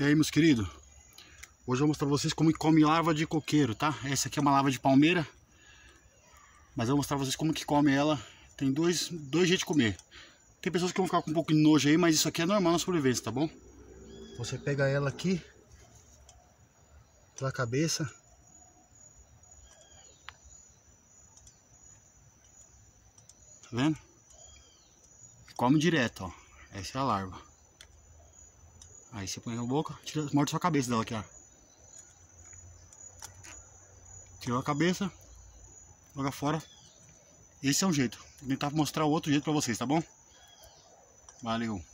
E aí, meus queridos? Hoje eu vou mostrar pra vocês como que come larva de coqueiro, tá? Essa aqui é uma larva de palmeira. Mas eu vou mostrar pra vocês como que come ela. Tem dois, dois jeitos de comer. Tem pessoas que vão ficar com um pouco de nojo aí, mas isso aqui é normal na sobrevivência, tá bom? Você pega ela aqui. Pela cabeça. Tá vendo? Come direto, ó. Essa é a larva. Aí você põe na boca, tira, morde sua a cabeça dela aqui, ó. Tirou a cabeça, joga fora. Esse é um jeito. Vou tentar mostrar outro jeito pra vocês, tá bom? Valeu!